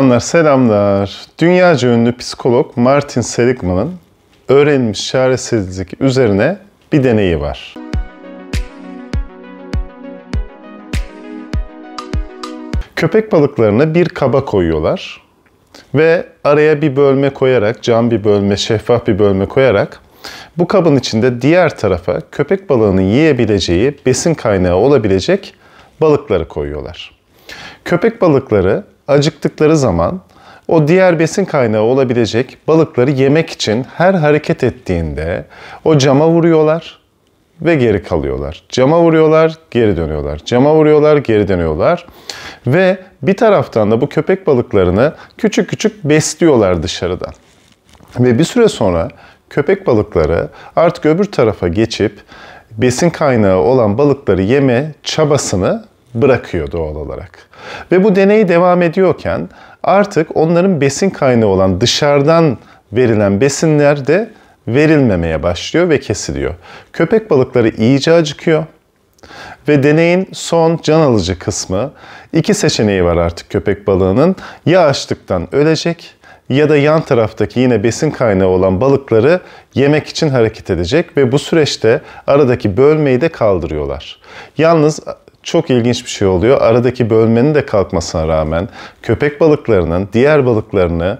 Selamlar, selamlar. Dünyaca ünlü psikolog Martin Seligman'ın öğrenilmiş çaresizlik üzerine bir deneyi var. Köpek balıklarını bir kaba koyuyorlar ve araya bir bölme koyarak, cam bir bölme, şeffaf bir bölme koyarak bu kabın içinde diğer tarafa köpek balığının yiyebileceği, besin kaynağı olabilecek balıkları koyuyorlar. Köpek balıkları acıktıkları zaman o diğer besin kaynağı olabilecek balıkları yemek için her hareket ettiğinde o cama vuruyorlar ve geri kalıyorlar. Cama vuruyorlar, geri dönüyorlar. Cama vuruyorlar, geri dönüyorlar. Ve bir taraftan da bu köpek balıklarını küçük küçük besliyorlar dışarıdan. Ve bir süre sonra köpek balıkları artık öbür tarafa geçip besin kaynağı olan balıkları yeme çabasını bırakıyor doğal olarak. Ve bu deney devam ediyorken artık onların besin kaynağı olan dışarıdan verilen besinler de verilmemeye başlıyor ve kesiliyor. Köpek balıkları iyice acıkıyor. Ve deneyin son can alıcı kısmı iki seçeneği var artık köpek balığının. Ya açlıktan ölecek ya da yan taraftaki yine besin kaynağı olan balıkları yemek için hareket edecek ve bu süreçte aradaki bölmeyi de kaldırıyorlar. Yalnız çok ilginç bir şey oluyor. Aradaki bölmenin de kalkmasına rağmen köpek balıklarının diğer balıklarını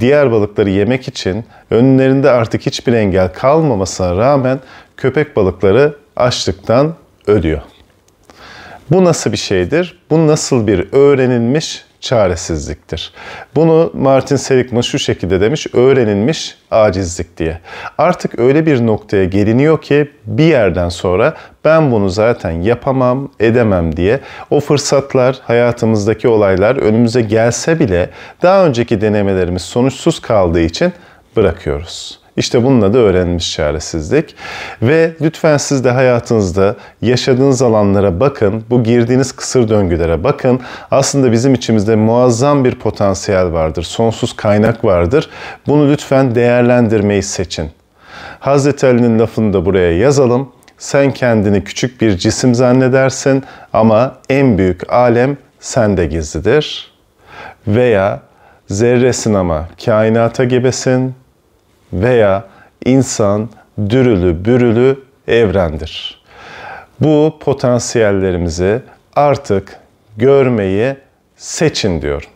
diğer balıkları yemek için önlerinde artık hiçbir engel kalmamasına rağmen köpek balıkları açlıktan ölüyor. Bu nasıl bir şeydir? Bu nasıl bir öğrenilmiş çaresizliktir. Bunu Martin Seligman şu şekilde demiş, öğrenilmiş acizlik diye. Artık öyle bir noktaya geliniyor ki bir yerden sonra ben bunu zaten yapamam, edemem diye o fırsatlar, hayatımızdaki olaylar önümüze gelse bile daha önceki denemelerimiz sonuçsuz kaldığı için bırakıyoruz. İşte bununla da öğrenmiş çaresizlik. Ve lütfen siz de hayatınızda yaşadığınız alanlara bakın. Bu girdiğiniz kısır döngülere bakın. Aslında bizim içimizde muazzam bir potansiyel vardır. Sonsuz kaynak vardır. Bunu lütfen değerlendirmeyi seçin. Hazreti Ali'nin lafını da buraya yazalım. Sen kendini küçük bir cisim zannedersin ama en büyük alem sende gizlidir. Veya zerresin ama kainata gebesin, veya insan dürülü bürülü evrendir. Bu potansiyellerimizi artık görmeyi seçin diyorum.